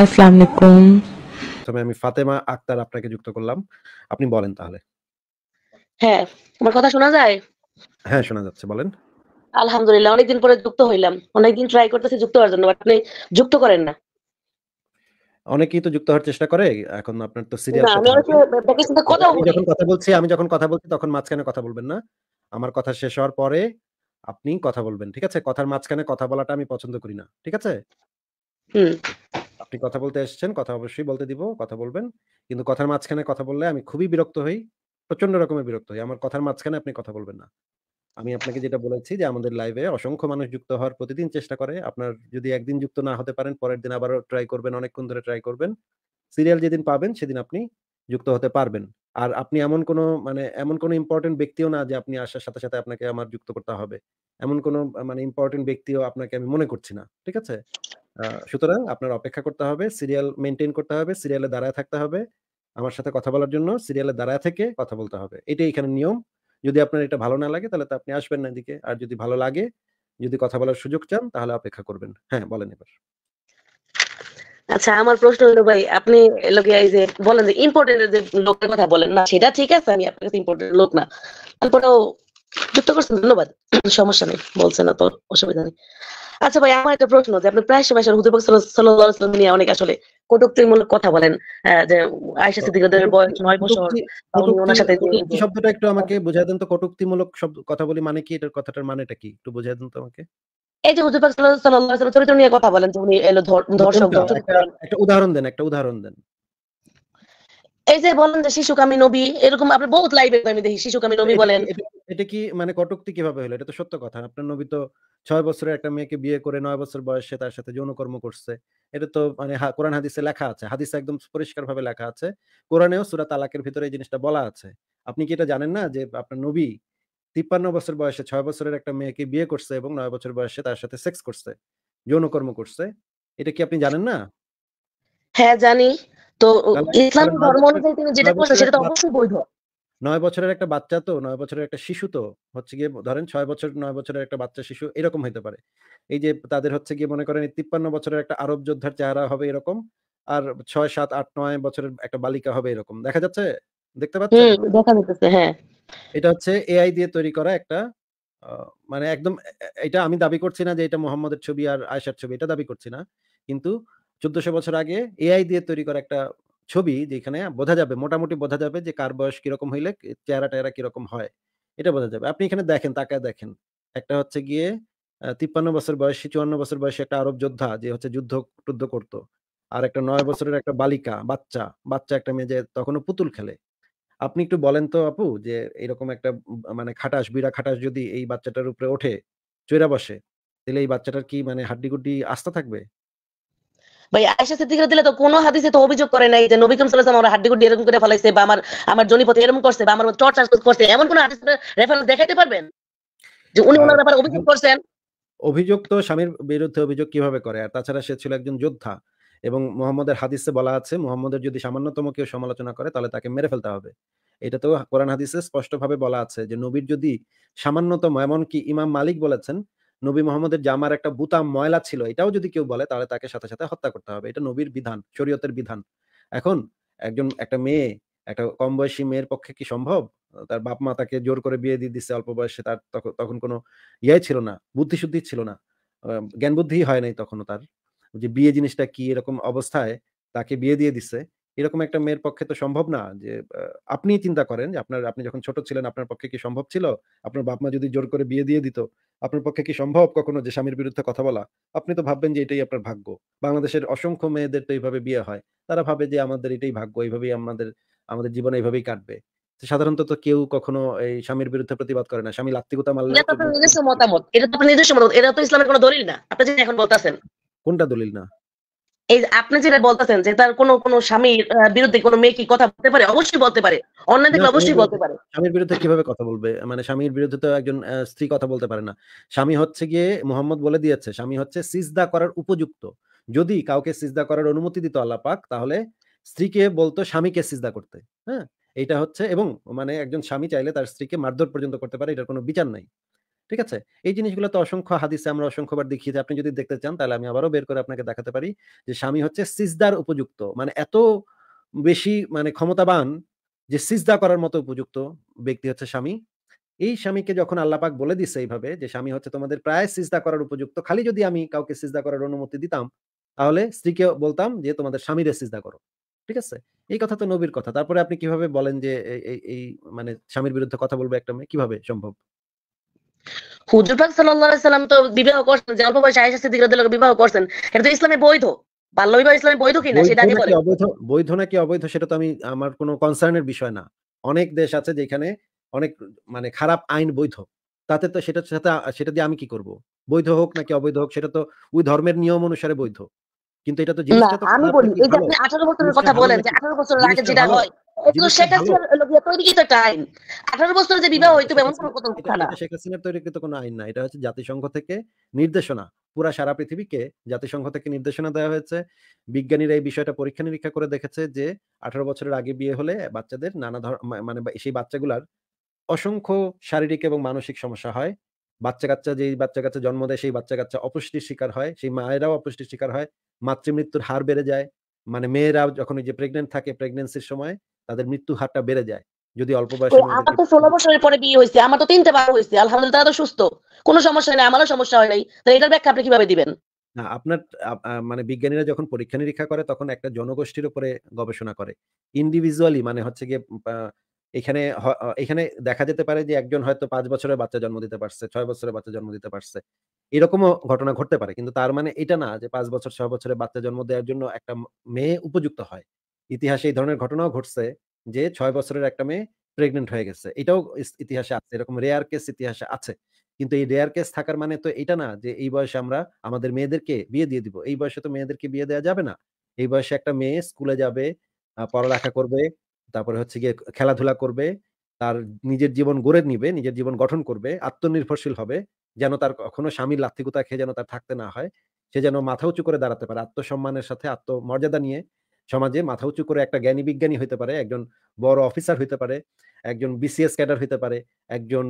আসসালামু আলাইকুম তবে আমি ফাতেমা আক্তার আপনাকে যুক্ত করলাম আপনি বলেন তাহলে হ্যাঁ আমার কথা শোনা যায় হ্যাঁ শোনা যাচ্ছে বলেন আলহামদুলিল্লাহ অনেকদিন পরে যুক্ত হইলাম অনেকদিন ট্রাই করতেছি যুক্ত হওয়ার জন্য আপনি যুক্ত করেন না অনেকেই তো যুক্ত হওয়ার চেষ্টা করে এখন আপনার তো সিরিয়াল যখন কথা বলছি আমি যখন কথা বলছি তখন মাঝখানে কথা বলবেন না আমার কথা শেষ হওয়ার পরে আপনি কথা বলবেন ঠিক আছে কথার মাঝখানে কথা বলাটা আমি পছন্দ করি না ঠিক আছে হুম আপনি কথা বলতে এসেছেন, কথা অবশ্যই বলতে দিব, কথা বলবেন। কিন্তু কথার মাঝখানে কথা বললে আমি খুবই বিরক্ত হই। প্রচন্ড রকমের বিরক্ত হই। আমার কথার মাঝখানে আপনি কথা বলবেন না। আমি আপনাকে যেটা বলেছি যে আমাদের লাইভে অসংখ্য মানুষ যুক্ত হওয়ার প্রতিদিন চেষ্টা করে। আপনার যদি একদিন যুক্ত না হতে পারেন, পরের দিন আবারও ট্রাই করবেন, অনেকক্ষণ ধরে ট্রাই করবেন। সিরিয়াল যেদিন পাবেন সেদিন আপনি যুক্ত হতে পারবেন। আর আপনি এমন কোনো মানে এমন কোনো ইম্পর্টেন্ট ব্যক্তিও না যে আপনি আসার সাথে, সাথে আপনাকে আমার যুক্ত করতে হবে। এমন কোনো মানে ইম্পর্টেন্ট ব্যক্তিও আপনাকে আমি মনে করছি না। ঠিক আছে? সুতরাং আপনার অপেক্ষা করতে হবে সিরিয়াল মেনটেন করতে হবে সিরিয়ালে দাঁড়ায় থাকতে হবে আমার সাথে কথা বলার জন্য সিরিয়ালে দাঁড়ায় থেকে কথা বলতে হবে এটাই এখানে নিয়ম যদি আপনার এটা ভালো না লাগে তাহলে তো আপনি আসবেন না এদিকে আর যদি ভালো লাগে যদি কথা বলার সুযোগ চান তাহলে অপেক্ষা করবেন হ্যাঁ বলেন এবার আচ্ছা আমার প্রশ্ন হলো ভাই আপনি লোকে এই যে বলেন যে ইম্পর্টেন্ট যে লোকের কথা বলেন না সেটা ঠিক আছে আমি আপনার কাছে ইম্পর্টেন্ট লোক না তারপরেও যুক্ত করছেন ধন্যবাদ সমস্যা নেই বলছেন না তো অসুবিধা নেই আচ্ছা ভাই আমার একটা প্রশ্ন যে আপনি প্রায় সময় হুজুর পাক সাল্লাল্লাহু নিয়ে অনেক আসলে কটুক্তিমূলক কথা বলেন যে আয়েশা সিদ্দিকাদের বয়স নয় বছর উনি ওনার সাথে শব্দটা একটু আমাকে বোঝা দেন তো কটুক্তিমূলক শব্দ কথা বলি মানে কি এটার কথাটার মানেটা কি একটু বোঝা দেন তো আমাকে এই যে হুজুর পাক সাল্লাল্লাহু আলাইহি চরিত্র নিয়ে কথা বলেন যে উনি এলো ধর্ষক একটা উদাহরণ দেন একটা উদাহরণ দেন এই যে বলেন যে শিশুকামী নবী এরকম আপনি বহুত লাইভে আমি দেখি শিশুকামী নবী বলেন এটা কি মানে কটুক্তি কিভাবে হলো এটা তো সত্য কথা আপনার নবী তো ছয় বছরের একটা মেয়েকে বিয়ে করে নয় বছর বয়সে তার সাথে যৌনকর্ম করছে এটা তো মানে কোরআন হাদিসে লেখা আছে হাদিসে একদম পরিষ্কার ভাবে লেখা আছে কোরআনেও সুরা তালাকের ভিতরে এই জিনিসটা বলা আছে আপনি কি এটা জানেন না যে আপনার নবী তিপ্পান্ন বছর বয়সে ছয় বছরের একটা মেয়েকে বিয়ে করছে এবং নয় বছর বয়সে তার সাথে সেক্স করছে যৌনকর্ম করছে এটা কি আপনি জানেন না হ্যাঁ জানি তো ইসলাম ধর্ম অনুযায়ী তিনি যেটা করছেন সেটা তো অবশ্যই বৈধ নয় বছরের একটা বাচ্চা তো নয় বছরের একটা শিশু তো হচ্ছে গিয়ে ধরেন ছয় বছর নয় বছরের একটা বাচ্চা শিশু এরকম হইতে পারে এই যে তাদের হচ্ছে গিয়ে মনে করেন তিপ্পান্ন বছরের একটা আরব যোদ্ধার চেহারা হবে এরকম আর ছয় সাত আট নয় বছরের একটা বালিকা হবে এরকম দেখা যাচ্ছে দেখতে পাচ্ছেন দেখা যাচ্ছে হ্যাঁ এটা হচ্ছে এআই দিয়ে তৈরি করা একটা মানে একদম এটা আমি দাবি করছি না যে এটা মোহাম্মদের ছবি আর আয়েশার ছবি এটা দাবি করছি না কিন্তু চোদ্দশো বছর আগে এআই দিয়ে তৈরি করা একটা ছবি যেখানে বোঝা যাবে মোটামুটি বোঝা যাবে যে কার বয়স কিরকম হইলে চেহারা টেহারা কিরকম হয় এটা বোঝা যাবে আপনি এখানে দেখেন তাকায় দেখেন একটা হচ্ছে গিয়ে তিপ্পান্ন বছর বয়সী চুয়ান্ন বছর বয়সী একটা আরব যোদ্ধা যে হচ্ছে যুদ্ধ টুদ্ধ করতো আর একটা নয় আচ্ছা। বছরের একটা বালিকা বাচ্চা বাচ্চা একটা মেয়ে যে তখনও পুতুল খেলে আপনি একটু বলেন তো আপু যে এরকম একটা মানে খাটাস বিড়া খাটাস যদি এই বাচ্চাটার উপরে ওঠে চৈরা বসে তাহলে এই বাচ্চাটার কি মানে হাড্ডি গুড্ডি আস্থা থাকবে ভাই আয়সা সিদ্দিক দিলে তো কোনো হাদিসে তো অভিযোগ করে নাই যে নবী করিম সাল্লাল্লাহু আলাইহি আমার হাড্ডিগুড্ডি এরকম করে ফলাইছে বা আমার আমার জনিপথে এরকম করছে বা আমার টর্চার করছে এমন কোনো হাদিস রেফারেন্স দেখাইতে পারবেন যে উনি ওনার ব্যাপারে অভিযোগ করছেন অভিযোগ তো স্বামীর বিরুদ্ধে অভিযোগ কিভাবে করে আর তাছাড়া সে ছিল একজন যোদ্ধা এবং মোহাম্মদের হাদিসে বলা আছে মোহাম্মদের যদি সামান্যতম কেউ সমালোচনা করে তাহলে তাকে মেরে ফেলতে হবে এটা তো কোরআন হাদিসে স্পষ্টভাবে বলা আছে যে নবীর যদি সামান্যতম এমনকি ইমাম মালিক বলেছেন নবী মোহাম্মদের জামার একটা বুতা ময়লা ছিল এটাও যদি কেউ বলে তাহলে তাকে সাথে সাথে হত্যা করতে হবে এটা নবীর বিধান শরীয়তের বিধান এখন একজন একটা মেয়ে একটা কম বয়সী মেয়ের পক্ষে কি সম্ভব তার বাপ মা তাকে জোর করে বিয়ে দিয়ে দিচ্ছে অল্প বয়সে তার তখন কোনো ইয়ে ছিল না বুদ্ধি শুদ্ধি ছিল না জ্ঞান বুদ্ধি হয় নাই তখনও তার যে বিয়ে জিনিসটা কি এরকম অবস্থায় তাকে বিয়ে দিয়ে দিচ্ছে এরকম একটা মেয়ের পক্ষে তো সম্ভব না যে আপনি চিন্তা করেন যে আপনার আপনি যখন ছোট ছিলেন আপনার পক্ষে কি সম্ভব ছিল আপনার বাপ মা যদি জোর করে বিয়ে দিয়ে দিত আপনার পক্ষে কি সম্ভব কখনো যে স্বামীর বিরুদ্ধে কথা বলা আপনি তো ভাববেন যে এটাই আপনার ভাগ্য বাংলাদেশের অসংখ্য মেয়েদের তো এইভাবে বিয়ে হয় তারা ভাবে যে আমাদের এটাই ভাগ্য এইভাবেই আমাদের আমাদের জীবন এইভাবেই কাটবে সাধারণত তো কেউ কখনো এই স্বামীর বিরুদ্ধে প্রতিবাদ করে না স্বামী লাত্তিকতা মারলে এটা তো নিজস্ব মতামত এটা তো আপনার নিজস্ব মতামত এটা তো ইসলামের কোনো দলিল না আপনি যে এখন বলতাছেন কোনটা দলিল না এই আপনি যেটা বলতেছেন যে তার কোন কোন স্বামীর বিরুদ্ধে কোন মেয়ে কি কথা বলতে পারে অবশ্যই বলতে পারে অন্যায় দেখলে অবশ্যই বলতে পারে স্বামীর বিরুদ্ধে কিভাবে কথা বলবে মানে স্বামীর বিরুদ্ধে তো একজন স্ত্রী কথা বলতে পারে না স্বামী হচ্ছে গিয়ে মোহাম্মদ বলে দিয়েছে স্বামী হচ্ছে সিজদা করার উপযুক্ত যদি কাউকে সিজদা করার অনুমতি দিত আল্লাহ পাক তাহলে স্ত্রীকে বলতো স্বামীকে সিজদা করতে হ্যাঁ এটা হচ্ছে এবং মানে একজন স্বামী চাইলে তার স্ত্রীকে মারধর পর্যন্ত করতে পারে এটার কোনো বিচার নাই ঠিক আছে এই জিনিসগুলো তো অসংখ্য হাদিসে আমরা অসংখ্যবার দেখি যে আপনি যদি দেখতে চান তাহলে আমি আবারও বের করে আপনাকে দেখাতে পারি যে স্বামী হচ্ছে সিজদার উপযুক্ত মানে এত বেশি মানে ক্ষমতাবান যে সিজদা করার মতো উপযুক্ত ব্যক্তি হচ্ছে স্বামী এই স্বামীকে যখন আল্লাপাক বলে দিচ্ছে এইভাবে যে স্বামী হচ্ছে তোমাদের প্রায় সিজদা করার উপযুক্ত খালি যদি আমি কাউকে সিজদা করার অনুমতি দিতাম তাহলে স্ত্রীকে বলতাম যে তোমাদের স্বামীরে সিজদা করো ঠিক আছে এই কথা তো নবীর কথা তারপরে আপনি কিভাবে বলেন যে এই মানে স্বামীর বিরুদ্ধে কথা বলবো একটা মেয়ে কিভাবে সম্ভব হুজুর পাক সাল্লাম তো বিবাহ করছেন যে অল্প বয়সে সিদ্দিক রাদিয়াল্লাহু বিবাহ করছেন এটা তো ইসলামে বৈধ বাল্য বিবাহ ইসলামে বৈধ কিনা সেটা আগে বলেন অবৈধ বৈধ নাকি অবৈধ সেটা তো আমি আমার কোনো কনসার্নের বিষয় না অনেক দেশ আছে যেখানে অনেক মানে খারাপ আইন বৈধ তাতে তো সেটা সাথে সেটা দিয়ে আমি কি করব বৈধ হোক নাকি অবৈধ হোক সেটা তো ওই ধর্মের নিয়ম অনুসারে বৈধ কিন্তু এটা তো জিনিসটা তো আমি বলি এই যে আপনি 18 বছরের কথা বলেন যে 18 বছরের আগে যেটা হয় ইয়ে জাতিসংঘ থেকে নির্দেশনা পুরা সারা পৃথিবীকে জাতিসংঘ থেকে নির্দেশনা দেওয়া হয়েছে বিজ্ঞানীরা এই বিষয়টা পরীক্ষা নিরীক্ষা করে দেখেছে যে আঠারো বছরের আগে বিয়ে হলে বাচ্চাদের নানা ধর মানে সেই বাচ্চাগুলার অসংখ্য শারীরিক এবং মানসিক সমস্যা হয় বাচ্চা কাচ্চা যেই বাচ্চা কাচ্চা জন্ম দেয় সেই বাচ্চা কাচ্চা অপুষ্টির শিকার হয় সেই মায়েরাও অপুষ্টির শিকার হয় মাতৃমৃত্যুর হার বেড়ে যায় মানে মেয়েরা যখন যে প্রেগনেন্ট থাকে প্রেগনেন্সির সময় তাদের মৃত্যু হারটা বেড়ে যায় যদি অল্প বয়সে আমার তো ষোলো বছরের পরে বিয়ে হয়েছে আমার তো তিনটে বাবা হয়েছে আলহামদুলিল্লাহ তারা তো সুস্থ কোনো সমস্যা নেই আমারও সমস্যা হয় নাই তাহলে এটার ব্যাখ্যা আপনি কিভাবে দিবেন না আপনার মানে বিজ্ঞানীরা যখন পরীক্ষা নিরীক্ষা করে তখন একটা জনগোষ্ঠীর উপরে গবেষণা করে ইন্ডিভিজুয়ালি মানে হচ্ছে গিয়ে এখানে এখানে দেখা যেতে পারে যে একজন হয়তো পাঁচ বছরের বাচ্চা জন্ম দিতে পারছে ছয় বছরের বাচ্চা জন্ম দিতে পারছে এরকমও ঘটনা ঘটতে পারে কিন্তু তার মানে এটা না যে পাঁচ বছর ছয় বছরের বাচ্চা জন্ম দেওয়ার জন্য একটা মেয়ে উপযুক্ত হয় ইতিহাসে এই ধরনের ঘটনাও ঘটছে যে ছয় বছরের একটা মেয়ে প্রেগনেন্ট হয়ে গেছে এটাও ইতিহাসে আছে এরকম রেয়ার কেস ইতিহাসে আছে কিন্তু এই রেয়ার কেস থাকার মানে তো এটা না যে এই বয়সে আমরা আমাদের মেয়েদেরকে বিয়ে দিয়ে দিব এই বয়সে তো মেয়েদেরকে বিয়ে দেওয়া যাবে না এই বয়সে একটা মেয়ে স্কুলে যাবে পড়ালেখা করবে তারপরে হচ্ছে গিয়ে খেলাধুলা করবে তার নিজের জীবন গড়ে নিবে নিজের জীবন গঠন করবে আত্মনির্ভরশীল হবে যেন তার কখনো স্বামীর লাত্তিকতা খেয়ে যেন তার থাকতে না হয় সে যেন মাথা উঁচু করে দাঁড়াতে পারে আত্মসম্মানের সাথে আত্মমর্যাদা নিয়ে সমাজে মাথা উঁচু করে একটা জ্ঞানী বিজ্ঞানী হইতে পারে একজন বড় অফিসার হইতে পারে একজন বিসিএস ক্যাডার হইতে পারে একজন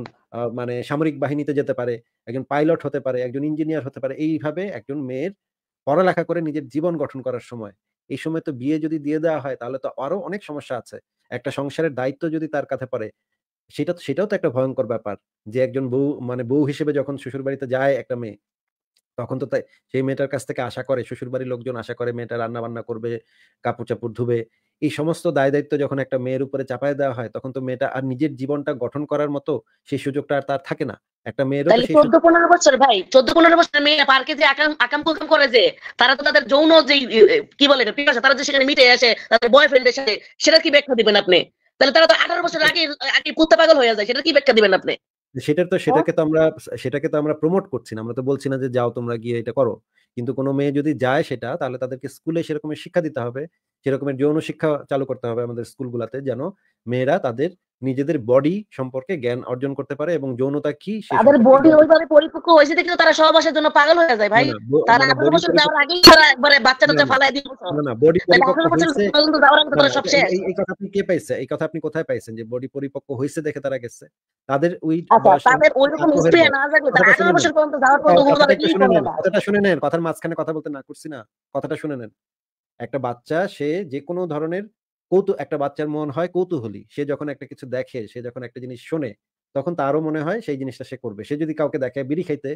মানে সামরিক বাহিনীতে যেতে পারে একজন পাইলট হতে পারে একজন ইঞ্জিনিয়ার হতে পারে এইভাবে একজন মেয়ের পড়ালেখা করে নিজের জীবন গঠন করার সময় এই সময় তো বিয়ে যদি দিয়ে দেওয়া হয় তাহলে তো আরো অনেক সমস্যা আছে একটা সংসারের দায়িত্ব যদি তার কাছে পড়ে সেটা সেটাও তো একটা ভয়ঙ্কর ব্যাপার যে একজন বউ মানে বউ হিসেবে যখন শ্বশুর বাড়িতে যায় একটা মেয়ে তখন তো তাই সেই মেয়েটার কাছ থেকে আশা করে শ্বশুর বাড়ির লোকজন আশা করে মেয়েটা রান্না বান্না করবে কাপড় চাপড় ধুবে এই সমস্ত দায় দায়িত্ব যখন একটা মেয়ের উপরে চাপায় দেওয়া হয় তখন তো মেয়েটা আর নিজের জীবনটা গঠন করার মতো সেই সুযোগটা আর তার থাকে না একটা মেয়ের চোদ্দ পনেরো বছর ভাই চোদ্দ পনেরো বছর মেয়েরা পার্কে যে আকাম আকাম কুকাম করে যে তারা তো তাদের যৌন যে কি বলে তারা যে সেখানে মিটে আসে তাদের বয়ফ্রেন্ডের সাথে সেটা কি ব্যাখ্যা দিবেন আপনি তাহলে তারা তো আঠারো বছর আগে আগে কুত্তা পাগল হয়ে যায় সেটা কি ব্যাখ্যা দিবেন আপনি সেটা তো সেটাকে তো আমরা সেটাকে তো আমরা প্রমোট করছি না আমরা তো বলছি না যে যাও তোমরা গিয়ে এটা করো কিন্তু কোনো মেয়ে যদি যায় সেটা তাহলে তাদেরকে স্কুলে সেরকমের শিক্ষা দিতে হবে সেরকমের যৌন শিক্ষা চালু করতে হবে আমাদের স্কুলগুলোতে যেন মেয়েরা তাদের নিজেদের বডি সম্পর্কে জ্ঞান অর্জন করতে পারে এবং যৌনতা কি তাদের বডি ওইভাবে পরিপক্ক হয়েছে দেখলে তারা সহবাসের জন্য পাগল হয়ে যায় ভাই তারা মানে বছর যাওয়ার আগেই তারা একবারে বাচ্চাটাকে দিয়ে না না বডি পরিপক্ক হয়েছে এই কথা আপনি কে পাইছে এই কথা আপনি কোথায় পাইছেন যে বডি পরিপক্ক হয়েছে দেখে তারা গেছে তাদের ওই আচ্ছা, তাদের ওইরকম স্প্রে না থাকলে তারা বছর পর্যন্ত যাওয়ার পর কি কথাটা শুনে নেন কথার মাঝখানে কথা বলতে না করছি না কথাটা শুনে নেন একটা বাচ্চা সে যে কোনো ধরনের কৌতু একটা বাচ্চার মন হয় কৌতূহলী সে যখন একটা কিছু দেখে সে যখন একটা জিনিস শোনে তখন তারও মনে হয় সেই জিনিসটা সে করবে সে যদি কাউকে দেখে বিড়ি খাইতে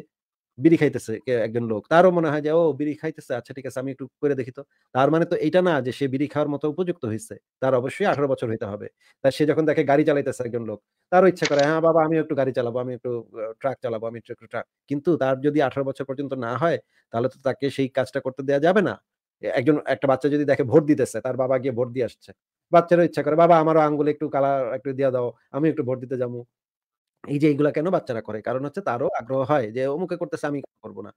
বিড়ি খাইতেছে একজন লোক তারও মনে হয় যে ও বিড়ি খাইতেছে আচ্ছা ঠিক আছে আমি একটু করে দেখি তো তার মানে তো এটা না যে সে বিড়ি খাওয়ার মতো উপযুক্ত হয়েছে তার অবশ্যই আঠারো বছর হইতে হবে তার সে যখন দেখে গাড়ি চালাইতেছে একজন লোক তারও ইচ্ছা করে হ্যাঁ বাবা আমি একটু গাড়ি চালাবো আমি একটু ট্রাক চালাবো আমি একটু ট্রাক কিন্তু তার যদি আঠারো বছর পর্যন্ত না হয় তাহলে তো তাকে সেই কাজটা করতে দেওয়া যাবে না একজন একটা বাচ্চা যদি দেখে ভোট দিতেছে তার বাবা গিয়ে ভোট দিয়ে আসছে বাচ্চারও ইচ্ছা করে বাবা আমারও আঙ্গুলে একটু কালার একটু দিয়ে দাও আমি একটু ভোট দিতে যাবো এই যে এইগুলা কেন বাচ্চারা করে কারণ হচ্ছে তারও আগ্রহ হয় যে অমুকে করতেছে আমি করবো না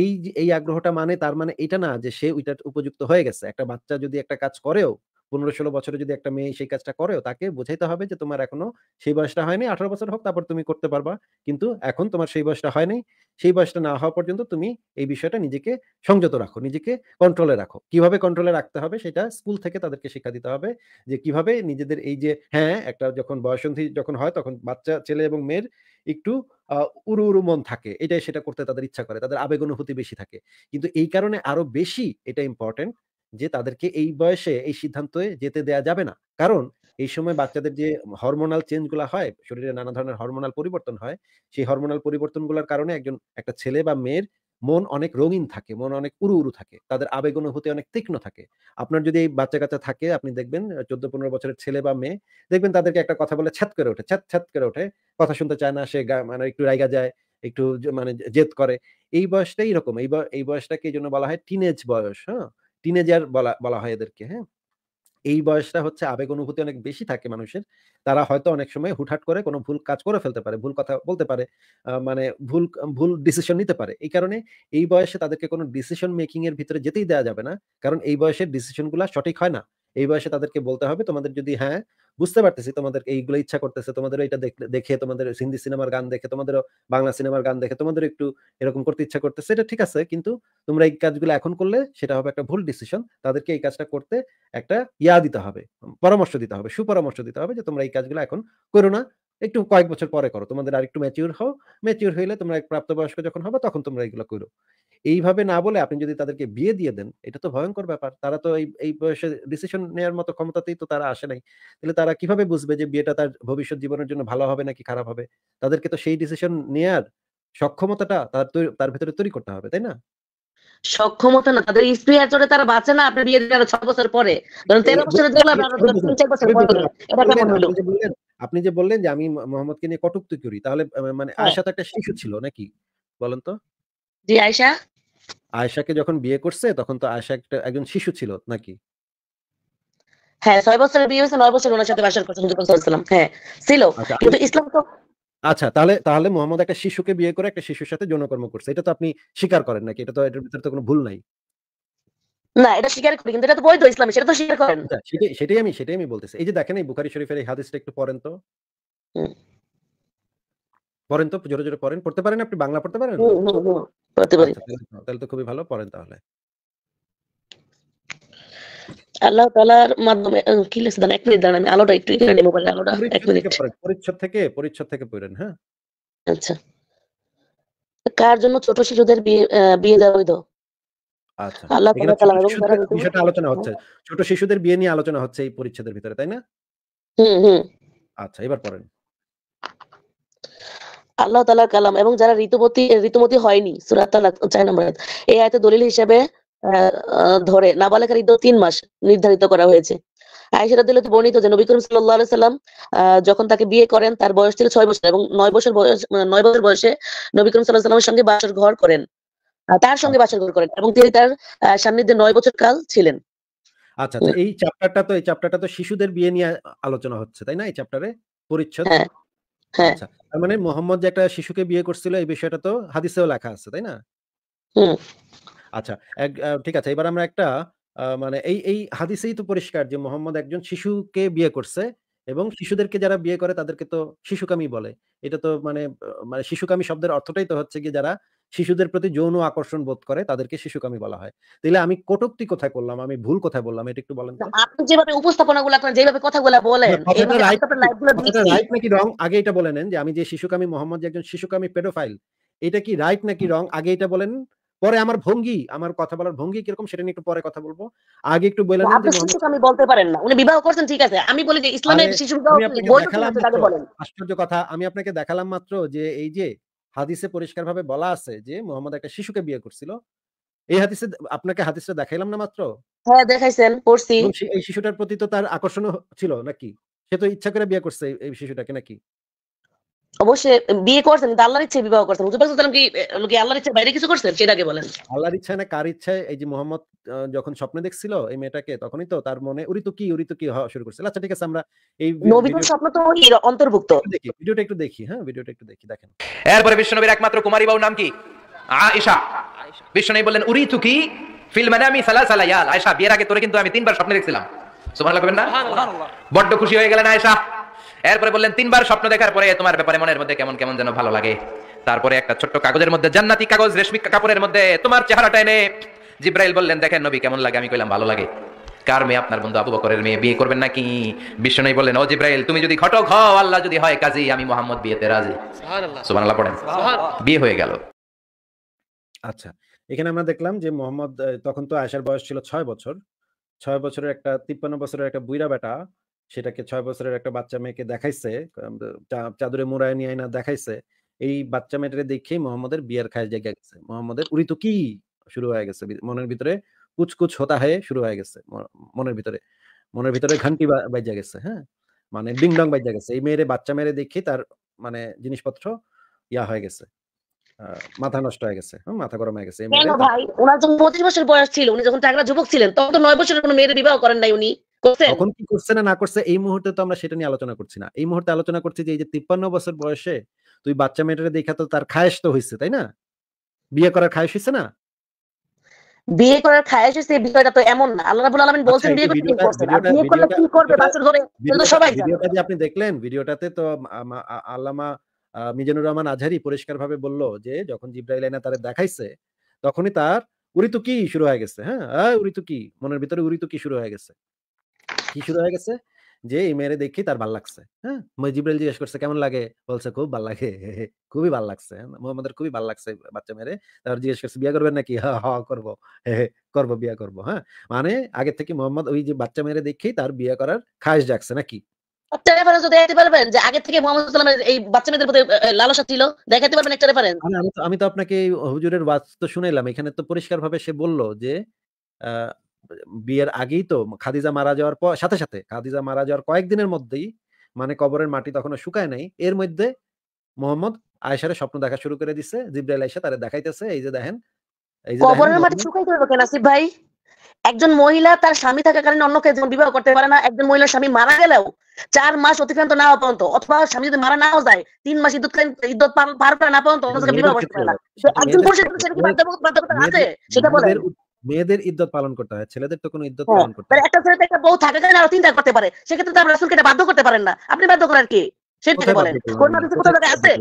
এই এই আগ্রহটা মানে তার মানে এটা না যে সে উপযুক্ত হয়ে গেছে একটা বাচ্চা যদি একটা কাজ করেও পনেরো ষোলো বছরে যদি একটা মেয়ে সেই কাজটা করে তাকে বোঝাইতে হবে যে তোমার এখনো সেই বয়সটা হয়নি আঠারো বছর হোক তারপর তুমি করতে পারবা কিন্তু এখন তোমার সেই বয়সটা হয়নি সেই বয়সটা না হওয়া পর্যন্ত তুমি এই বিষয়টা নিজেকে সংযত রাখো নিজেকে কন্ট্রোলে রাখো কিভাবে কন্ট্রোলে রাখতে হবে সেটা স্কুল থেকে তাদেরকে শিক্ষা দিতে হবে যে কিভাবে নিজেদের এই যে হ্যাঁ একটা যখন বয়সন্ধি যখন হয় তখন বাচ্চা ছেলে এবং মেয়ের একটু উরু উরু মন থাকে এটাই সেটা করতে তাদের ইচ্ছা করে তাদের আবেগ অনুভূতি বেশি থাকে কিন্তু এই কারণে আরো বেশি এটা ইম্পর্টেন্ট যে তাদেরকে এই বয়সে এই সিদ্ধান্তে যেতে দেয়া যাবে না কারণ এই সময় বাচ্চাদের যে হরমোনাল চেঞ্জ গুলা হয় শরীরে নানা ধরনের হরমোনাল পরিবর্তন হয় সেই হরমোনাল পরিবর্তনগুলোর কারণে একজন একটা ছেলে বা মেয়ের মন অনেক রঙিন থাকে মন অনেক উরু উড়ু থাকে তাদের আবেগ অনুভূতি অনেক তীক্ষ্ণ থাকে আপনার যদি এই বাচ্চা কাচ্চা থাকে আপনি দেখবেন চোদ্দ পনেরো বছরের ছেলে বা মেয়ে দেখবেন তাদেরকে একটা কথা বলে ছ্যাত করে ওঠে ছ্যাত ছ্যাত করে ওঠে কথা শুনতে চায় না সে মানে একটু রাইগা যায় একটু মানে জেদ করে এই বয়সটাই এরকম এই বয়সটাকে এই জন্য বলা হয় টিনেজ বয়স হ্যাঁ টিনেজার বলা বলা হয় এদেরকে হ্যাঁ এই বয়সটা হচ্ছে আবেগ অনুভূতি অনেক বেশি থাকে মানুষের তারা হয়তো অনেক সময় হুটহাট করে কোনো ভুল কাজ করে ফেলতে পারে ভুল কথা বলতে পারে মানে ভুল ভুল ডিসিশন নিতে পারে এই কারণে এই বয়সে তাদেরকে কোনো ডিসিশন মেকিং এর ভিতরে যেতেই দেওয়া যাবে না কারণ এই বয়সের ডিসিশন গুলা সঠিক হয় না এই বয়সে তাদেরকে বলতে হবে তোমাদের যদি হ্যাঁ বুঝতে পারতেছি তোমাদের এইগুলো ইচ্ছা করতেছে তোমাদের এটা দেখে তোমাদের হিন্দি সিনেমার গান দেখে তোমাদেরও বাংলা সিনেমার গান দেখে তোমাদের একটু এরকম করতে ইচ্ছা করতেছে এটা ঠিক আছে কিন্তু তোমরা এই কাজগুলো এখন করলে সেটা হবে একটা ভুল ডিসিশন তাদেরকে এই কাজটা করতে একটা ইয়া দিতে হবে পরামর্শ দিতে হবে সুপরামর্শ দিতে হবে যে তোমরা এই কাজগুলো এখন করো না একটু কয়েক বছর পরে করো তোমাদের আর একটু ম্যাচিউর হও ম্যাচিউর হইলে তোমরা প্রাপ্তবয়স্ক যখন হবে তখন তোমরা এগুলো করো এইভাবে না বলে আপনি যদি তাদেরকে বিয়ে দিয়ে দেন এটা তো ভয়ঙ্কর ব্যাপার তারা তো এই এই বয়সে ডিসিশন নেওয়ার মতো ক্ষমতাতেই তো তারা আসে নাই তাহলে তারা কিভাবে বুঝবে যে বিয়েটা তার ভবিষ্যৎ জীবনের জন্য ভালো হবে নাকি খারাপ হবে তাদেরকে তো সেই ডিসিশন নেওয়ার সক্ষমতাটা তার তার ভেতরে তৈরি করতে হবে তাই না সক্ষমতা না তাদের স্ত্রী আচরে তারা বাঁচে না আপনার বিয়ে আরো ছয় বছর পরে ধরুন তেরো বছরের দেখলাম আপনি যে বললেন যে আমি মোহাম্মদকে নিয়ে কটুক্তি করি তাহলে মানে হ্যাঁ। আয়সা তো একটা শিশু ছিল নাকি বলেন তো জি আয়সা আয়সাকে যখন বিয়ে করছে তখন তো আয়সা একটা একজন শিশু ছিল নাকি হ্যাঁ ছয় বছরের বিয়ে হয়েছে নয় বছর ওনার সাথে বাসার করছেন হ্যাঁ ছিল আচ্ছা, কিন্তু আচ্ছা। ইসলাম তো আচ্ছা তাহলে তাহলে মোহাম্মদ একটা শিশুকে বিয়ে করে একটা শিশুর সাথে যৌনকর্ম করছে এটা তো আপনি স্বীকার করেন নাকি এটা তো এটার ভিতরে তো কোনো ভুল নাই না এটা স্বীকার করি কিন্তু এটা তো বৈধ সেটা তো স্বীকার করেন আচ্ছা, সেটাই সেটাই আমি সেটাই আমি বলতেছি এই যে দেখেন এই বুখারী শরীফের এই হাদিসটা একটু পড়েন তো পড়েন তো জোরে জোরে পড়েন পড়তে পারেন আপনি বাংলা পড়তে পারেন আচ্ছা, তাহলে তো খুবই ভালো পড়েন তাহলে আল্লাহ তালার মাধ্যমে কি লেখছে দাঁড়ান এক মিনিট দাঁড়ান আমি আলোটা একটু এখানে আলোটা এক মিনিট পরিচ্ছদ থেকে পরিচ্ছদ থেকে পড়েন হ্যাঁ আচ্ছা কার জন্য ছোট শিশুদের বিয়ে বিয়ে দেওয়া হইতো আচ্ছা, আল্লাহ আলোচনা হচ্ছে ছোট শিশুদের বিয়ে নিয়ে আলোচনা হচ্ছে এই পরিচ্ছদের ভিতরে তাই না আচ্ছা এবার পড়েন আল্লাহ তাআলার কালাম এবং যারা ঋতুমতি ঋতুমতি হয়নি সুরাত এই আয়াতে দলিল হিসেবে ধরে নাবালেকার ঈদ তিন মাস নির্ধারিত করা হয়েছে আয়েশা রাদিল্লাহ বর্ণিত যে নবী করিম সাল্লাহ সাল্লাম যখন তাকে বিয়ে করেন তার বয়স ছিল ছয় বছর এবং নয় বছর বয়স মানে নয় বছর বয়সে নবী করিম সাল্লাহ সাল্লামের সঙ্গে বাসর ঘর করেন তার সঙ্গে বাসর ঘর করেন এবং তিনি তার সান্নিধ্যে নয় বছর কাল ছিলেন আচ্ছা, আচ্ছা এই চ্যাপ্টারটা তো এই চ্যাপ্টারটা তো শিশুদের বিয়ে নিয়ে আলোচনা হচ্ছে তাই না এই চ্যাপ্টারে পরিচ্ছদ হ্যাঁ, হ্যাঁ। আচ্ছা, তার মানে মোহাম্মদ যে একটা শিশুকে বিয়ে করছিল এই বিষয়টা তো হাদিসেও লেখা আছে তাই না আচ্ছা ঠিক আছে এবার আমরা একটা মানে এই এই হাদিসেই তো পরিষ্কার যে মোহাম্মদ একজন শিশুকে বিয়ে করছে এবং শিশুদেরকে যারা বিয়ে করে তাদেরকে তো শিশুকামী বলে এটা তো মানে মানে শিশুকামী শব্দের অর্থটাই তো হচ্ছে কি যারা শিশুদের প্রতি যৌন আকর্ষণ বোধ করে তাদেরকে শিশুকামী বলা হয় তাহলে আমি কটোক্তি কোথায় করলাম আমি ভুল কথা বললাম এটা একটু বলেন আপনি যেভাবে উপস্থাপনা গুলা করেন যেভাবে কথাগুলা বলেন রাইট নাকি রং আগে এটা বলে নেন যে আমি যে শিশুকামী মোহাম্মদ একজন শিশুকামী পেডোফাইল এটা কি রাইট নাকি রং আগে এটা বলেন পরে আমার ভঙ্গি আমার কথা বলার ভঙ্গি কিরকম সেটা নিয়ে একটু পরে কথা বলবো আগে একটু বলে আপনি শিশুকে আমি বলতে পারেন না উনি বিবাহ করছেন ঠিক আছে আমি বলি যে ইসলামের শিশু বলেন আশ্চর্য কথা আমি আপনাকে দেখালাম মাত্র যে এই যে হাদিসে পরিষ্কারভাবে বলা আছে যে মোহাম্মদ একটা শিশুকে বিয়ে করছিল এই হাদিসে আপনাকে হাদিসটা দেখাইলাম না মাত্র হ্যাঁ দেখাইছেন পড়ছি এই শিশুটার প্রতি তো তার আকর্ষণ ছিল নাকি সে তো ইচ্ছা করে বিয়ে করছে এই শিশুটাকে নাকি অবশ্যই বিয়ে করছেন কিন্তু আল্লাহর বিবাহ করছেন কি লোকে আল্লাহর বাইরে কিছু করছেন বলেন আল্লাহর না কার এই যে মোহাম্মদ যখন স্বপ্নে দেখছিল এই মেয়েটাকে তখনই তো তার মনে উরি তো কি উরি তো কি হওয়া শুরু আচ্ছা ঠিক আছে আমরা এই নবীর স্বপ্ন তো ওই অন্তর্ভুক্ত দেখি ভিডিওটা একটু দেখি হ্যাঁ ভিডিওটা একটু দেখি দেখেন এরপরে বিশ্বনবীর একমাত্র কুমারী বাবুর নাম কি আয়েশা বিশ্বনবী বললেন উরি কি ফিল মানামি আয়েশা বিয়ের আগে তোরে কিন্তু আমি তিনবার স্বপ্নে দেখছিলাম সুবহানাল্লাহ কবেন না বড্ড খুশি হয়ে গেলেন আয়েশা এরপরে বললেন তিনবার স্বপ্ন দেখার পরে তোমার ব্যাপারে মনের মধ্যে কেমন কেমন যেন ভালো লাগে তারপরে একটা ছোট্ট কাগজের মধ্যে জান্নাতি কাগজ রেশমি কাপড়ের মধ্যে তোমার চেহারাটা এনে জিব্রাইল বললেন দেখেন নবী কেমন লাগে আমি কইলাম ভালো লাগে কার মেয়ে আপনার বন্ধু আবু বকরের মেয়ে বিয়ে করবেন নাকি বিশ্বনবী বললেন ও জিব্রাইল তুমি যদি ঘটক হও আল্লাহ যদি হয় কাজী আমি মোহাম্মদ বিয়েতে রাজি সুবহানাল্লাহ পড়েন বিয়ে হয়ে গেল আচ্ছা এখানে আমরা দেখলাম যে মোহাম্মদ তখন তো আয়েশার বয়স ছিল ছয় বছর ছয় বছরের একটা তিপ্পান্ন বছরের একটা বুইরা বেটা সেটাকে ছয় বছরের একটা বাচ্চা মেয়েকে দেখাইছে চাদরে মোড়ায় নিয়ে না দেখাইছে এই বাচ্চা মেয়েটাকে দেখেই মোহাম্মদের বিয়ার খায় জায়গা গেছে মোহাম্মদের উড়ি তো কি শুরু হয়ে গেছে মনের ভিতরে কুচকুচ হতা হয়ে শুরু হয়ে গেছে মনের ভিতরে মনের ভিতরে ঘান্টি বাজা গেছে হ্যাঁ মানে ডিং ডং বাজা গেছে এই মেয়েরে বাচ্চা মেয়েরে দেখে তার মানে জিনিসপত্র ইয়া হয়ে গেছে মাথা নষ্ট হয়ে গেছে হ্যাঁ? মাথা গরম হয়ে গেছে ভাই ওনার যখন পঁচিশ বছর বয়স ছিল উনি যখন টাকরা যুবক ছিলেন তখন তো নয় বছরের কোনো মেয়ের বিবাহ করেন নাই উনি তখন কি করছে না না করছে এই মুহূর্তে তো আমরা সেটা নিয়ে আলোচনা করছি না এই মুহূর্তে আলোচনা করছি যে এই যে তিপ্পান্ন বছর বয়সে তুই বাচ্চা দেখা তো তার তো হয়েছে তাই না বিয়ে করার খায়েশ হয়েছে না বিয়ে করার হয়েছে বিষয়টা তো এমন না আল্লাহ আলামিন আচ্ছা, বলছেন বিয়ে করতে বিয়ে করলে কি করবে বাচ্চা ধরে কিন্তু সবাই জানে ভিডিওটা যে আপনি দেখলেন ভিডিওটাতে তো আল্লামা মিজানুর রহমান আজহারি পরিষ্কার ভাবে বললো যে যখন জিব্রাইল আইনা তারে দেখাইছে তখনই তার উরিতু কি শুরু হয়ে গেছে হ্যাঁ উরিতু কি মনের ভিতরে উরিতু কি শুরু হয়ে গেছে কি শুরু হয়ে গেছে যে এই মেয়েরে দেখি তার ভাল লাগছে হ্যাঁ জিব্রাইল জিজ্ঞেস করছে কেমন লাগে বলছে খুব ভাল লাগে খুবই ভাল লাগছে হ্যাঁ? মোহাম্মদের খুবই ভাল লাগছে বাচ্চা মেয়েরে তারপর জিজ্ঞেস করছে বিয়ে করবেন নাকি হ্যাঁ হ্যাঁ করবো করবো বিয়ে করবো হ্যাঁ মানে আগে থেকে মোহাম্মদ ওই যে বাচ্চা মেয়েরে দেখেই তার বিয়ে করার খাস যাচ্ছে নাকি আমি তো আপনাকে হুজুরের বাস্তব শুনেলাম এখানে তো পরিষ্কার ভাবে সে বললো যে বিয়ের আগেই তো খাদিজা মারা যাওয়ার পর সাথে সাথে খাদিজা মারা যাওয়ার কয়েকদিনের মধ্যেই মানে কবরের মাটি তখনও শুকায় নাই এর মধ্যে মোহাম্মদ আয়সারে স্বপ্ন দেখা শুরু করে দিচ্ছে জিব্রাইল আয়সা তারে দেখাইতেছে এই যে দেখেন কবরের মাটি কেন আসিফ ভাই একজন মহিলা তার স্বামী থাকাকালীন অন্যকে যেমন বিবাহ করতে পারে না একজন মহিলার স্বামী মারা গেলেও চার মাস অতিক্রান্ত না হওয়া পর্যন্ত অথবা স্বামী যদি মারা নাও যায় তিন মাস ইদ্যুৎকালীন ইদ্যুৎ পার করা না পর্যন্ত অন্য বিবাহ করতে পারে না একজন পুরুষের সেটা কি বাধ্যবাধকতা আছে সেটা বলে মেয়েদের ইদ্যত পালন করতে হয় ছেলেদের তো কোনো ইদ্যত হ্যাঁ, পালন করতে মানে হয় একটা ছেলে একটা বউ থাকে না আর চিন্তা করতে পারে সেক্ষেত্রে তো রাসূলকে এটা বাধ্য করতে পারেন না আপনি বাধ্য করার কি সেটাকে বলেন কোন হাদিসে কোথাও আছে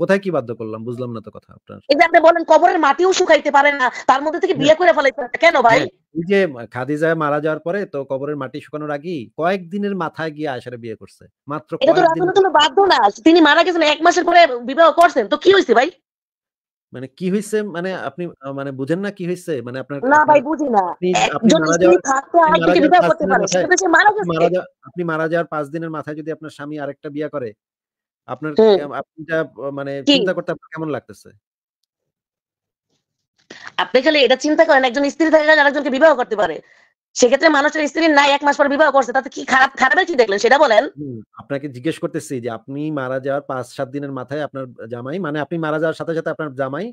কোথায় কি বাধ্য করলাম বুঝলাম না তো কথা আপনার এই যে আপনি বলেন কবরের মাটিও শুকাইতে পারে না তার মধ্যে থেকে বিয়ে হ্যাঁ। করে ফেলাইতে কেন ভাই হ্যাঁ, এই যে খাদিজা মারা যাওয়ার পরে তো কবরের মাটি শুকানোর আগেই কয়েকদিনের মাথায় গিয়ে আয়সারে বিয়ে করছে মাত্র এটা তো রাসূলের জন্য বাধ্য না তিনি মারা গেছেন এক মাসের পরে বিবাহ করছেন তো কি হইছে ভাই মানে কি হইছে মানে আপনি মানে বুঝেন না কি হইছে মানে আপনার না ভাই বুঝি না একজন স্ত্রী থাকতে আরেকটাকে বিবাহ করতে পারে সেটা সে মারা গেছে আপনি মারা যাওয়ার পাঁচ দিনের মাথায় যদি আপনার স্বামী আরেকটা বিয়ে করে আপনার আপনিটা মানে চিন্তা করতে আপনার কেমন লাগতেছে আপনি খালি এটা চিন্তা করেন একজন স্ত্রী থাকলে আরেকজনকে বিবাহ করতে পারে সেক্ষেত্রে মানুষের স্ত্রী নাই এক মাস পর বিবাহ করছে তাতে কি খারাপ খারাপের কি দেখলেন সেটা বলেন আপনাকে জিজ্ঞেস করতেছি যে আপনি মারা যাওয়ার পাঁচ সাত দিনের মাথায় আপনার জামাই মানে আপনি মারা যাওয়ার সাথে সাথে আপনার জামাই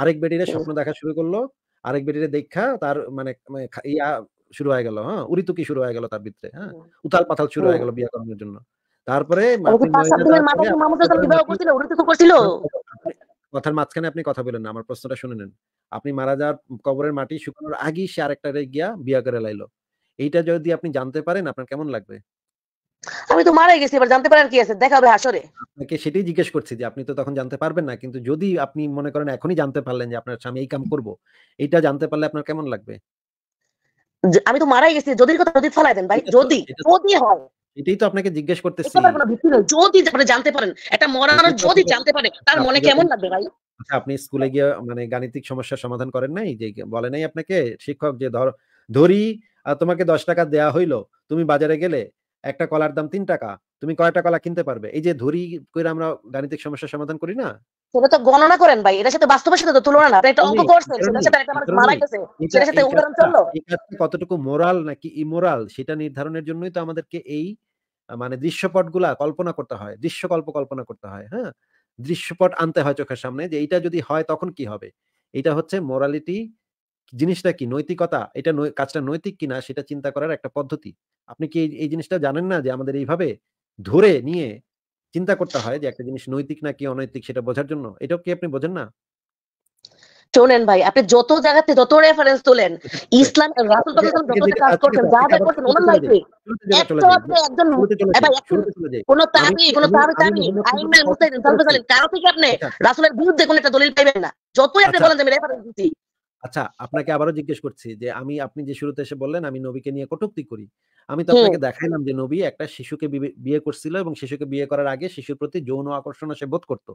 আরেক বেটির স্বপ্ন দেখা শুরু করলো আরেক বেটির দেখা তার মানে, মানে ইয়া শুরু হয়ে গেল হ্যাঁ উড়িতু কি শুরু হয়ে গেল তার ভিতরে হ্যাঁ উথাল পাথাল শুরু হয়ে গেল বিয়া করার জন্য তারপরে কথার মাঝখানে আপনি কথা বলেন না আমার প্রশ্নটা শুনে নেন আপনি মারা যাওয়ার কবরের মাটি শুকানোর আগেই সে আরেকটা গিয়া বিয়া করে লাইলো এইটা যদি আপনি জানতে পারেন আপনার কেমন লাগবে আমি তো মারা গেছি এবার জানতে পারার কি আছে দেখা হবে হাসরে আপনাকে সেটাই জিজ্ঞেস করছি যে আপনি তো তখন জানতে পারবেন না কিন্তু যদি আপনি মনে করেন এখনই জানতে পারলেন যে আপনার স্বামী এই কাম করব এটা জানতে পারলে আপনার কেমন লাগবে আমি তো মারাই গেছি যদির কথা যদি ফলাই দেন ভাই যদি যদি হয় এটাই তো আপনাকে জিজ্ঞেস করতেছি যদি আপনি জানতে পারেন একটা মরানো যদি জানতে পারে তার মনে কেমন লাগবে ভাই আচ্ছা আপনি স্কুলে গিয়ে মানে গাণিতিক সমস্যার সমাধান করেন নাই যে বলে নাই আপনাকে শিক্ষক যে ধর ধরি তোমাকে দশ টাকা দেয়া হইলো তুমি বাজারে গেলে একটা কলার দাম তিন টাকা তুমি কয়টা কলা কিনতে পারবে এই যে ধরি করে আমরা গাণিতিক সমস্যা সমাধান করি না সেটা তো গণনা করেন ভাই এটার সাথে বাস্তবের সাথে তো তুলনা না অঙ্ক সাথে একটা মানুষ মারা গেছে সাথে উদাহরণ চললো কতটুকু মোরাল নাকি ইমোরাল সেটা নির্ধারণের জন্যই তো আমাদেরকে এই মানে কল্পনা করতে হয় দৃশ্যকল্প কল্পনা করতে হয় হ্যাঁ দৃশ্যপট আনতে হয় চোখের সামনে যে এইটা যদি হয় তখন কি হবে এটা হচ্ছে মোরালিটি জিনিসটা কি নৈতিকতা এটা কাজটা নৈতিক কিনা সেটা চিন্তা করার একটা পদ্ধতি আপনি কি এই জিনিসটা জানেন না যে আমাদের এইভাবে ধরে নিয়ে চিন্তা করতে হয় যে একটা জিনিস নৈতিক নাকি অনৈতিক সেটা বোঝার জন্য এটাও কি আপনি বোঝেন না শোনেন ভাই আপনি যত জায়গাতে যত রেফারেন্স তোলেন ইসলাম রাসূল কোন তাবি কোন তাবি কারো থেকে আপনি আচ্ছা। রাসুলের বিরুদ্ধে কোন একটা দলিল পাইবেন না যতই আপনি আচ্ছা। বলেন যে আমি রেফারেন্স দিছি আচ্ছা আপনাকে আবারও জিজ্ঞেস করছি যে আমি আপনি যে শুরুতে এসে বললেন আমি নবীকে নিয়ে কটুক্তি করি। আমি তো আপনাকে দেখাইলাম যে নবী একটা শিশুকে বিয়ে করছিল এবং শিশুকে বিয়ে করার আগে শিশুর প্রতি যৌন আকর্ষণ সে বোধ করতো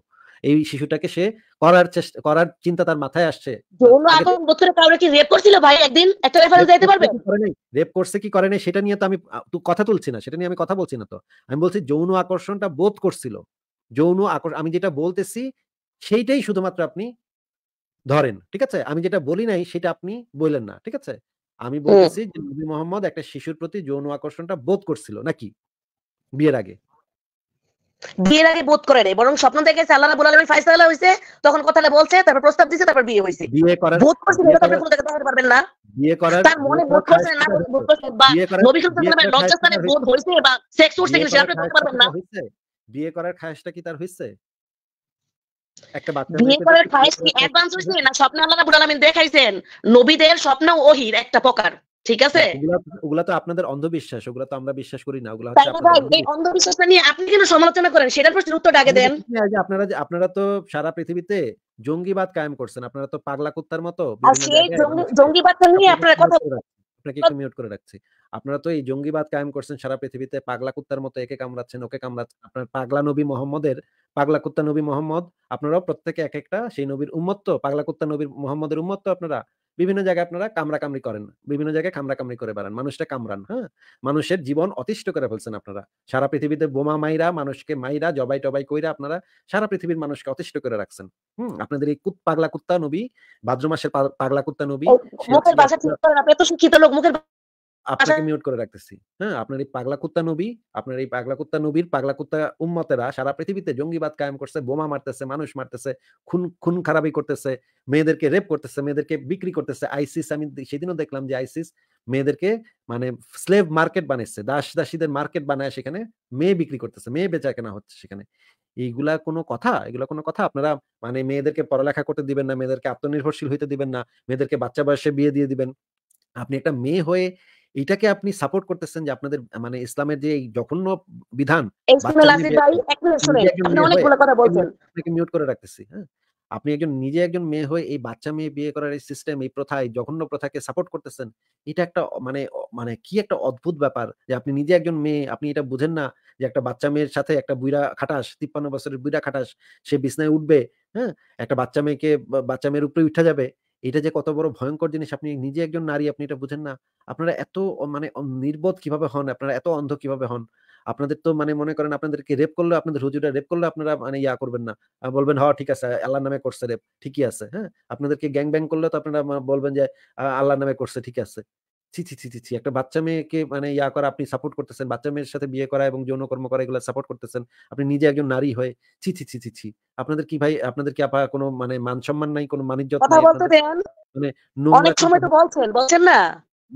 এই শিশুটাকে সে করার চেষ্টা করার চিন্তা তার মাথায় আসছে। যৌন আকর্ষণ বোধ করে কাউরে কি রেপ করছিল ভাই একদিন? একটা রেফারেন্স দিতে করছে কি করে নাই? রেপ করছে কি করে নাই সেটা নিয়ে তো আমি কথা তুলছি না। সেটা নিয়ে আমি কথা বলছি না তো। আমি বলছি যৌন আকর্ষণটা বোধ করছিল। যৌন আকর আমি যেটা বলতেছি সেইটাই শুধুমাত্র আপনি ধরেন ঠিক আছে আমি যেটা বলি নাই সেটা আপনি বললেন না ঠিক আছে আমি বলতেছি যে নবী মোহাম্মদ একটা শিশুর প্রতি যৌন আকর্ষণটা বোধ করছিল নাকি বিয়ের আগে বিয়ের আগে বোধ করে নাই বরং স্বপ্ন দেখে আল্লাহ রাব্বুল আলামিন ফয়সালা হইছে তখন কথাটা বলছে তারপর প্রস্তাব দিছে তারপর বিয়ে হইছে বিয়ে করার বোধ করছে এটা আপনি কোনো পারবেন না বিয়ে করার তার মনে বোধ করছে না বোধ করছে বা নবী সাল্লাল্লাহু আলাইহি ওয়াসাল্লামের লজ্জাস্থানে বোধ হইছে বা সেক্স কিনা সেটা আপনি বলতে পারবেন না বিয়ে করার খায়েশটা কি তার হইছে ওগুলা তো আপনাদের অন্ধবিশ্বাস তো আমরা নিয়ে আপনি সমালোচনা করেন আপনারা আপনারা তো সারা পৃথিবীতে জঙ্গিবাদ কায়েম করছেন আপনারা তো পাগলা কুত্তার মতো জঙ্গিবাদ নিয়ে আপনারা কথা আপনাকে একটু মিউট করে রাখছি আপনারা তো এই জঙ্গিবাদ কায়েম করছেন সারা পৃথিবীতে পাগলা কুত্তার মতো একে কামড়াচ্ছেন ওকে কামড়াচ্ছেন আপনার পাগলা নবী মোহাম্মদের পাগলা কুত্তা নবী মোহাম্মদ আপনারাও প্রত্যেকে এক একটা সেই নবীর উন্মত্ত পাগলা কুত্তা নবীর মোহাম্মদের উম্মত আপনারা বিভিন্ন জায়গায় আপনারা কামরা কামড়ি করেন বিভিন্ন জায়গায় কামরা কামড়ি করে বেড়ান মানুষটা কামড়ান হ্যাঁ মানুষের জীবন অতিষ্ঠ করে ফেলছেন আপনারা সারা পৃথিবীতে বোমা মাইরা মানুষকে মাইরা জবাই টবাই কইরা আপনারা সারা পৃথিবীর মানুষকে অতিষ্ঠ করে রাখছেন হুম আপনাদের এই কুত পাগলা কুত্তা নবী ভাদ্র মাসের পাগলা কুত্তা নবী মুখের ভাষা ঠিক করেন আপনি এত শিক্ষিত লোক মুখের আচ্ছা আপনাকে মিউট করে রাখতেছি হ্যাঁ আপনার এই পাগলা কুত্তা নবী আপনার এই পাগলা কুত্তা নবীর পাগলা কুত্তা উম্মতেরা সারা পৃথিবীতে জঙ্গিবাদ কায়েম করছে বোমা মারতেছে মানুষ মারতেছে খুন খুন খারাপি করতেছে মেয়েদেরকে রেপ করতেছে মেয়েদেরকে বিক্রি করতেছে আইসিস আমি সেদিনও দেখলাম যে আইসিস মেয়েদেরকে মানে স্লেভ মার্কেট বানাইছে দাস দাসীদের মার্কেট বানায় সেখানে মেয়ে বিক্রি করতেছে মেয়ে বেচা কেনা হচ্ছে সেখানে এইগুলা কোনো কথা এগুলা কোনো কথা আপনারা মানে মেয়েদেরকে পড়ালেখা করতে দিবেন না মেয়েদেরকে আত্মনির্ভরশীল হইতে দিবেন না মেয়েদেরকে বাচ্চা বয়সে বিয়ে দিয়ে দিবেন আপনি একটা মেয়ে হয়ে এটাকে আপনি সাপোর্ট করতেছেন যে আপনাদের মানে ইসলামের যে এই জঘন্য বিধান মিউট করে রাখতেছি হ্যাঁ আপনি একজন নিজে একজন মেয়ে হয়ে এই বাচ্চা মেয়ে বিয়ে করার এই সিস্টেম এই প্রথা এই জঘন্য প্রথাকে সাপোর্ট করতেছেন এটা একটা মানে মানে কি একটা অদ্ভুত ব্যাপার যে আপনি নিজে একজন মেয়ে আপনি এটা বুঝেন না যে একটা বাচ্চা মেয়ের সাথে একটা বুইরা খাটাস তিপ্পান্ন বছরের বুইরা খাটাস সে বিছনায় উঠবে হ্যাঁ একটা বাচ্চা মেয়েকে বাচ্চা মেয়ের উপরে উঠে যাবে এটা যে কত বড় ভয়ঙ্কর জিনিস আপনি নিজে একজন নারী আপনি এটা বুঝেন না আপনারা এত মানে নির্বোধ কিভাবে হন আপনারা এত অন্ধ কিভাবে হন আপনাদের তো মানে মনে করেন আপনাদেরকে রেপ করলে আপনাদের হুজুরা রেপ করলে আপনারা মানে ইয়া করবেন না বলবেন হ হ্যাঁ, ঠিক আছে আল্লাহ নামে করছে রেপ ঠিকই আছে হ্যাঁ আপনাদেরকে গ্যাং ব্যাং করলে তো আপনারা বলবেন যে আল্লাহ নামে করছে ঠিক আছে ছি ছি ছি ছি ছি একটা বাচ্চা মেয়েকে মানে ইয়া করা আপনি সাপোর্ট করতেছেন বাচ্চা মেয়ের সাথে বিয়ে করা এবং যৌন কর্ম করা এগুলো সাপোর্ট করতেছেন আপনি নিজে একজন নারী হয়ে ছি ছি ছি ছি ছি আপনাদের কি ভাই আপনাদের কি আপা কোনো মানে মান সম্মান নাই কোনো মানিজ্য মানে অনেক সময় তো বলছেন বলছেন না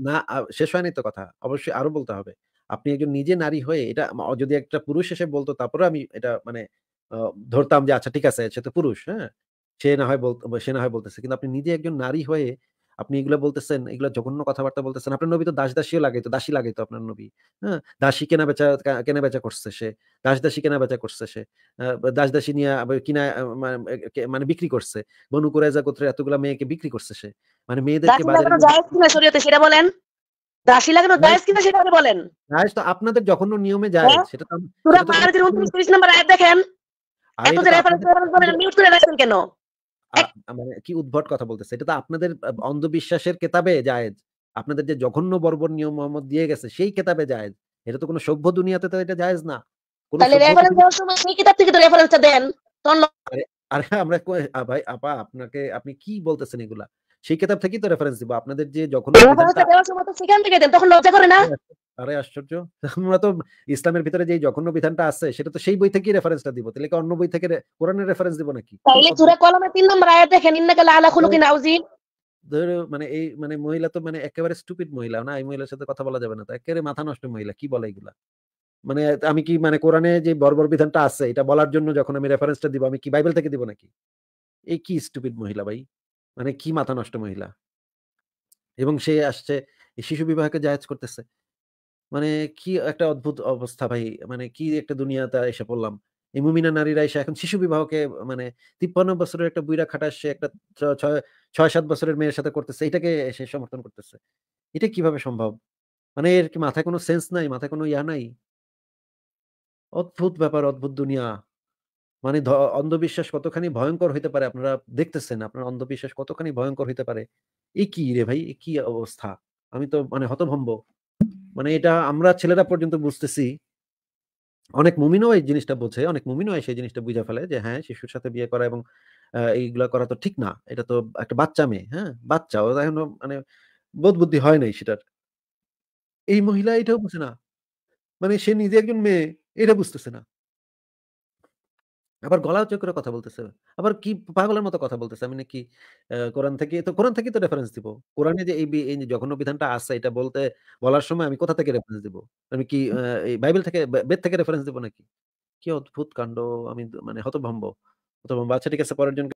না শেষ হয়নি তো কথা অবশ্যই আরো বলতে হবে আপনি একজন নিজে নারী হয়ে এটা যদি একটা পুরুষ এসে বলতো তারপরে আমি এটা মানে ধরতাম যে আচ্ছা ঠিক আছে সে তো পুরুষ হ্যাঁ সে না হয় বলতো সে না হয় বলতেছে কিন্তু আপনি নিজে একজন নারী হয়ে আপনি এগুলো বলতেছেন এগুলো জঘন্য কথাবার্তা বলতেছেন আপনার নবী তো দাস দাসীও লাগে তো দাসী লাগে তো আপনার নবী হ্যাঁ দাসী কেনা বেচা কেনা বেচা করছে সে দাস দাসী কেনা বেচা করছে সে দাস দাসী নিয়ে কিনা মানে বিক্রি করছে বনু কুরাইজা গোত্রের এতগুলা মেয়েকে বিক্রি করছে সে মানে মেয়েদেরকে বাজারে সেটা বলেন আপনাদের যখন নিয়মে যায় হ্যাঁ? সেটা তো মানে কি উদ্ভট কথা বলতেছে এটা তো আপনাদের অন্ধবিশ্বাসের কেতাবে জায়েজ আপনাদের যে জঘন্য বর্বর নিয়ম মোহাম্মদ দিয়ে গেছে সেই কেতাবে জায়েজ এটা তো কোনো সভ্য দুনিয়াতে তো এটা জায়েজ না আমরা আপা আপনাকে আপনি কি বলতেছেন এগুলা সেই কিতাব থেকেই তো রেফারেন্স দিব আপনাদের যে যখন আরে আশ্চর্য আমরা তো ইসলামের ভিতরে যে জঘন্য বিধানটা আছে সেটা তো সেই বই থেকেই রেফারেন্সটা দিব তাহলে কি অন্য বই থেকে কোরআনের রেফারেন্স দিব নাকি তাহলে সূরা কলমের 3 নম্বর আয়াত দেখেন ইন্নাকাল আলা খুলুকিন আউজিন ধরো মানে এই মানে মহিলা তো মানে একেবারে স্টুপিড মহিলা না এই মহিলার সাথে কথা বলা যাবে না তো একেবারে মাথা নষ্ট মহিলা কি বলে এগুলা মানে আমি কি মানে কোরআনে যে বর্বর বিধানটা আছে এটা বলার জন্য যখন আমি রেফারেন্সটা দিব আমি কি বাইবেল থেকে দিব নাকি এই কি স্টুপিড মহিলা ভাই মানে কি মাথা নষ্ট মহিলা এবং সে আসছে শিশু বিবাহকে জাহাজ করতেছে মানে কি একটা অদ্ভুত অবস্থা ভাই মানে কি একটা দুনিয়াতে এসে পড়লাম এই মুমিনা নারীরা এসে এখন শিশু বিবাহকে মানে তিপ্পান্ন বছরের একটা বুইরা খাটা সে একটা ছয় সাত বছরের মেয়ের সাথে করতেছে এটাকে সে সমর্থন করতেছে এটা কিভাবে সম্ভব মানে এর কি মাথায় কোনো সেন্স নাই মাথায় কোনো ইয়া নাই অদ্ভুত ব্যাপার অদ্ভুত দুনিয়া মানে অন্ধবিশ্বাস কতখানি ভয়ঙ্কর হইতে পারে আপনারা দেখতেছেন আপনার অন্ধবিশ্বাস কতখানি ভয়ঙ্কর হইতে পারে এ কি রে ভাই এ কি অবস্থা আমি তো মানে হতভম্ব মানে এটা আমরা ছেলেরা পর্যন্ত বুঝতেছি অনেক মুমিনও এই জিনিসটা বোঝে অনেক মুমিনও সেই জিনিসটা বুঝে ফেলে যে হ্যাঁ শিশুর সাথে বিয়ে করা এবং এইগুলা করা তো ঠিক না এটা তো একটা বাচ্চা মেয়ে হ্যাঁ বাচ্চা ও এখনো মানে বোধ বুদ্ধি হয় নাই সেটার এই মহিলা এটাও বুঝে না মানে সে নিজে একজন মেয়ে এটা বুঝতেছে না আবার গলা উঁচু করে কথা বলতেছে আবার কি পাগলের মতো কথা বলতেছে আমি নাকি কোরআন থেকে তো কোরআন থেকে তো রেফারেন্স দিব কোরআনে যে এই যখন যে জঘন্য বিধানটা আছে এটা বলতে বলার সময় আমি কোথা থেকে রেফারেন্স দিব আমি কি বাইবেল থেকে বেদ থেকে রেফারেন্স দিব নাকি কি অদ্ভুত কাণ্ড আমি মানে হতভম্ব হতভম্ব আচ্ছা ঠিক আছে পরের জন